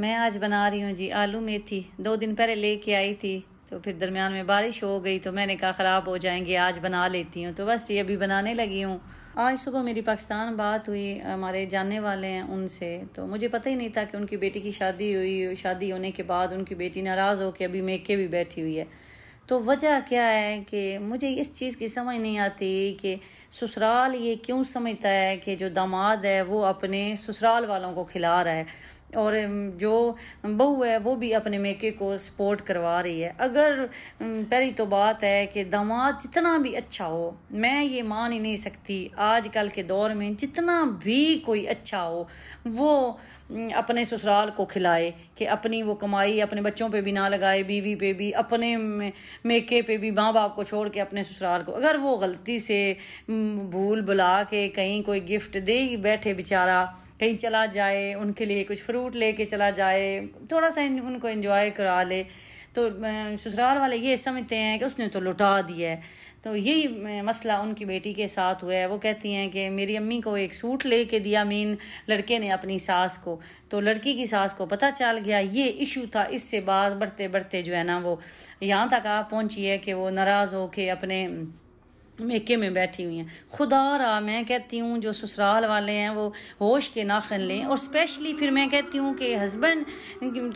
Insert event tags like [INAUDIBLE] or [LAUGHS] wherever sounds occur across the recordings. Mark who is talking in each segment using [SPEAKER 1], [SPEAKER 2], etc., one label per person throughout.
[SPEAKER 1] मैं आज बना रही हूँ जी आलू मेथी दो दिन पहले लेके आई थी तो फिर दरमियान में बारिश हो गई तो मैंने कहा ख़राब हो जाएंगे आज बना लेती हूँ तो बस ये अभी बनाने लगी हूँ आज सुबह मेरी पाकिस्तान बात हुई हमारे जानने वाले हैं उनसे तो मुझे पता ही नहीं था कि उनकी बेटी की शादी हुई शादी होने के बाद उनकी बेटी नाराज़ होकर अभी मेके भी बैठी हुई है तो वजह क्या है कि मुझे इस चीज़ की समझ नहीं आती कि ससुराल ये क्यों समझता है कि जो दामाद है वो अपने ससुराल वालों को खिला रहा है और जो बहू है वो भी अपने मेके को सपोर्ट करवा रही है अगर पहली तो बात है कि दामाद जितना भी अच्छा हो मैं ये मान ही नहीं सकती आजकल के दौर में जितना भी कोई अच्छा हो वो अपने ससुराल को खिलाए कि अपनी वो कमाई अपने बच्चों पे भी ना लगाए बीवी पे भी अपने मेके पे भी माँ बाप को छोड़ के अपने ससुराल को अगर वो गलती से भूल बुला के कहीं कोई गिफ्ट दे ही बैठे बेचारा कहीं चला जाए उनके लिए कुछ फ्रूट लेके चला जाए थोड़ा सा उनको इन्जॉय करा ले तो ससुराल वाले ये समझते हैं कि उसने तो लुटा दिया है तो यही मसला उनकी बेटी के साथ हुआ है वो कहती हैं कि मेरी अम्मी को एक सूट ले के दिया मीन लड़के ने अपनी सास को तो लड़की की सास को पता चल गया ये इशू था इससे बात बढ़ते बढ़ते जो है ना वो यहाँ तक आ पहुँची है कि वो नाराज़ हो के अपने मेके में बैठी हुई हैं खुदा रहा मैं कहती हूँ जो ससुराल वाले हैं वो होश के नाखन लें और स्पेशली फिर मैं कहती हूँ कि हस्बैंड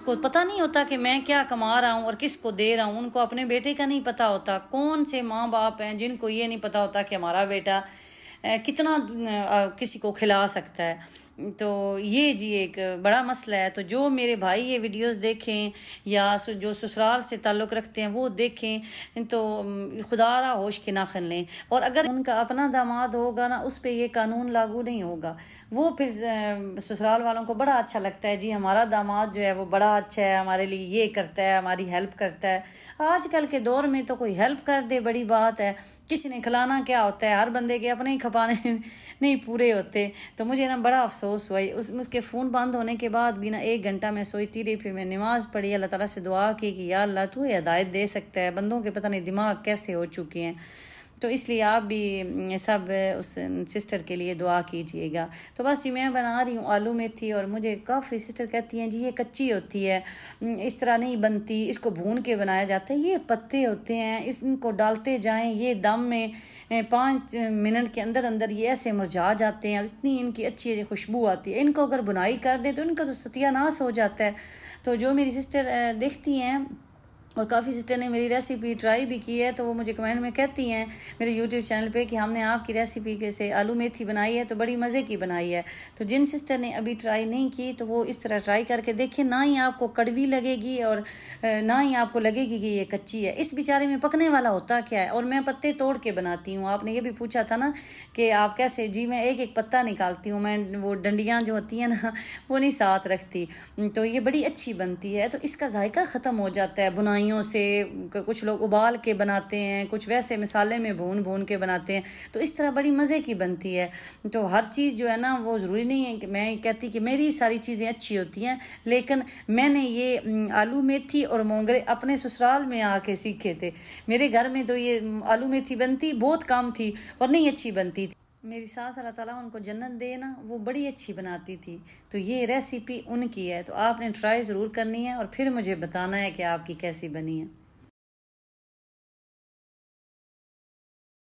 [SPEAKER 1] को पता नहीं होता कि मैं क्या कमा रहा हूँ और किस को दे रहा हूँ उनको अपने बेटे का नहीं पता होता कौन से माँ बाप हैं जिनको ये नहीं पता होता कि हमारा बेटा कितना किसी को खिला सकता है तो ये जी एक बड़ा मसला है तो जो मेरे भाई ये वीडियोस देखें या जो ससुराल से ताल्लुक़ रखते हैं वो देखें तो रहा होश के नाखन लें और अगर उनका अपना दामाद होगा ना उस पर ये कानून लागू नहीं होगा वो फिर ससुराल वालों को बड़ा अच्छा लगता है जी हमारा दामाद जो है वो बड़ा अच्छा है हमारे लिए ये करता है हमारी हेल्प करता है आजकल के दौर में तो कोई हेल्प कर दे बड़ी बात है किसी ने खिलाना क्या होता है हर बंदे के अपने ही खपाने [LAUGHS] नहीं पूरे होते तो मुझे ना बड़ा अफसोस सो सोई उस उसके फ़ोन बंद होने के बाद बिना एक घंटा मैं सोईती रही फिर मैं नमाज़ पढ़ी अल्लाह ताला से दुआ की कि या अल्लाह तू हदायत दे सकता है बंदों के पता नहीं दिमाग कैसे हो चुके हैं तो इसलिए आप भी सब उस सिस्टर के लिए दुआ कीजिएगा तो बस ये मैं बना रही हूँ आलू मेथी और मुझे काफ़ी सिस्टर कहती हैं जी ये कच्ची होती है इस तरह नहीं बनती इसको भून के बनाया जाता है ये पत्ते होते हैं इनको डालते जाएं ये दम में पाँच मिनट के अंदर अंदर ये ऐसे मुरझा जाते हैं इतनी इनकी अच्छी खुशबू आती है इनको अगर बुनाई कर दें तो इनका तो सत्यानाश हो जाता है तो जो मेरी सिस्टर देखती हैं और काफ़ी सिस्टर ने मेरी रेसिपी ट्राई भी की है तो वो मुझे कमेंट में कहती हैं मेरे यूट्यूब चैनल पे कि हमने आपकी रेसिपी के से आलू मेथी बनाई है तो बड़ी मज़े की बनाई है तो जिन सिस्टर ने अभी ट्राई नहीं की तो वो इस तरह ट्राई करके देखें ना ही आपको कड़वी लगेगी और ना ही आपको लगेगी कि ये कच्ची है इस बेचारे में पकने वाला होता क्या है और मैं पत्ते तोड़ के बनाती हूँ आपने ये भी पूछा था ना कि आप कैसे जी मैं एक एक पत्ता निकालती हूँ मैं वो डंडियाँ जो होती हैं ना वो नहीं साथ रखती तो ये बड़ी अच्छी बनती है तो इसका जायका ख़त्म हो जाता है बुनाई कढ़ाइयों से कुछ लोग उबाल के बनाते हैं कुछ वैसे मसाले में भून भून के बनाते हैं तो इस तरह बड़ी मज़े की बनती है तो हर चीज़ जो है ना वो ज़रूरी नहीं है कि मैं कहती कि मेरी सारी चीज़ें अच्छी होती हैं लेकिन मैंने ये आलू मेथी और मोंगरे अपने ससुराल में आके सीखे थे मेरे घर में तो ये आलू मेथी बनती बहुत कम थी और नहीं अच्छी बनती थी मेरी सास अल्लाह ताला उनको जन्नत दे ना वो बड़ी अच्छी बनाती थी तो ये रेसिपी उनकी है तो आपने ट्राई ज़रूर करनी है और फिर मुझे बताना है कि आपकी कैसी बनी है